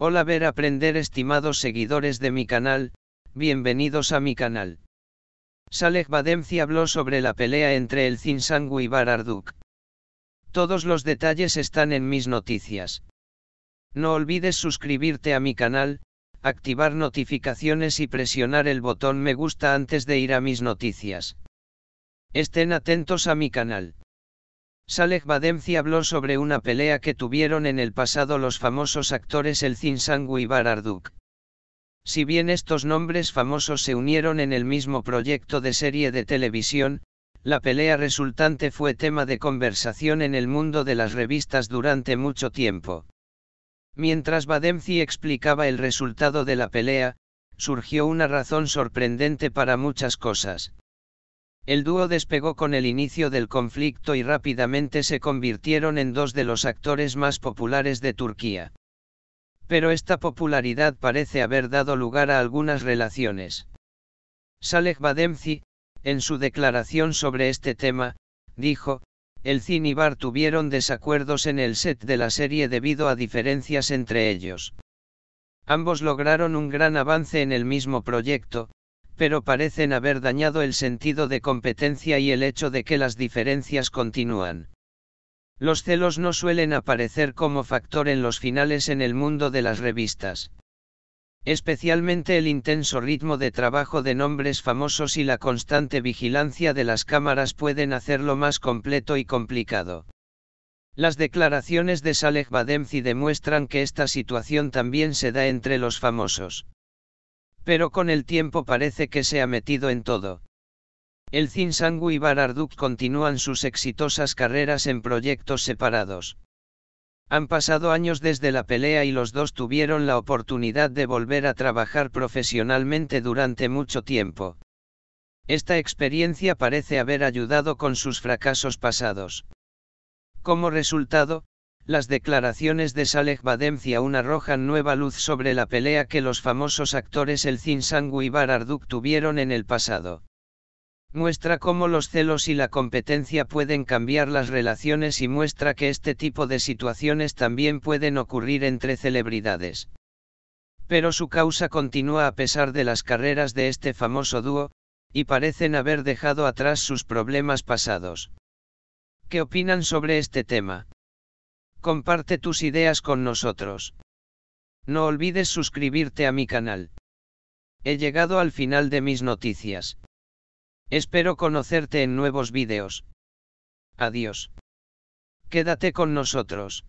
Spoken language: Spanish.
Hola ver aprender estimados seguidores de mi canal, bienvenidos a mi canal. Saleh Bademci habló sobre la pelea entre el Zinsangu y Bararduk. Todos los detalles están en mis noticias. No olvides suscribirte a mi canal, activar notificaciones y presionar el botón me gusta antes de ir a mis noticias. Estén atentos a mi canal. Saleh Bademci habló sobre una pelea que tuvieron en el pasado los famosos actores El Zinsangu y Arduk. Si bien estos nombres famosos se unieron en el mismo proyecto de serie de televisión, la pelea resultante fue tema de conversación en el mundo de las revistas durante mucho tiempo. Mientras Bademci explicaba el resultado de la pelea, surgió una razón sorprendente para muchas cosas. El dúo despegó con el inicio del conflicto y rápidamente se convirtieron en dos de los actores más populares de Turquía. Pero esta popularidad parece haber dado lugar a algunas relaciones. Saleh Bademci, en su declaración sobre este tema, dijo, el cine y Bar tuvieron desacuerdos en el set de la serie debido a diferencias entre ellos. Ambos lograron un gran avance en el mismo proyecto, pero parecen haber dañado el sentido de competencia y el hecho de que las diferencias continúan. Los celos no suelen aparecer como factor en los finales en el mundo de las revistas. Especialmente el intenso ritmo de trabajo de nombres famosos y la constante vigilancia de las cámaras pueden hacerlo más completo y complicado. Las declaraciones de Saleh Bademci demuestran que esta situación también se da entre los famosos. Pero con el tiempo parece que se ha metido en todo. El Zinsangu y Bararduk continúan sus exitosas carreras en proyectos separados. Han pasado años desde la pelea y los dos tuvieron la oportunidad de volver a trabajar profesionalmente durante mucho tiempo. Esta experiencia parece haber ayudado con sus fracasos pasados. Como resultado, las declaraciones de Saleh Bademci aún arrojan nueva luz sobre la pelea que los famosos actores El Zinsangu y Bararduk tuvieron en el pasado. Muestra cómo los celos y la competencia pueden cambiar las relaciones y muestra que este tipo de situaciones también pueden ocurrir entre celebridades. Pero su causa continúa a pesar de las carreras de este famoso dúo, y parecen haber dejado atrás sus problemas pasados. ¿Qué opinan sobre este tema? Comparte tus ideas con nosotros. No olvides suscribirte a mi canal. He llegado al final de mis noticias. Espero conocerte en nuevos vídeos. Adiós. Quédate con nosotros.